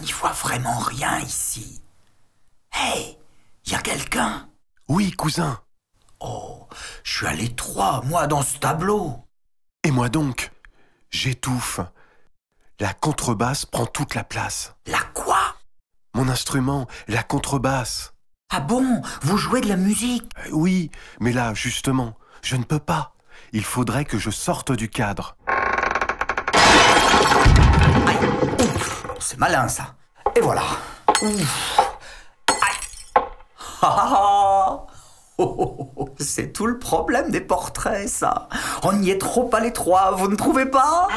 n'y voit vraiment rien ici. Hey, y a quelqu'un Oui, cousin. Oh, je suis allé trois, moi, dans ce tableau. Et moi donc J'étouffe. La contrebasse prend toute la place. La quoi Mon instrument, la contrebasse. Ah bon Vous jouez de la musique euh, Oui, mais là, justement, je ne peux pas. Il faudrait que je sorte du cadre. malin ça. Et voilà. Oh, oh, oh, C'est tout le problème des portraits, ça. On y est trop à trois, vous ne trouvez pas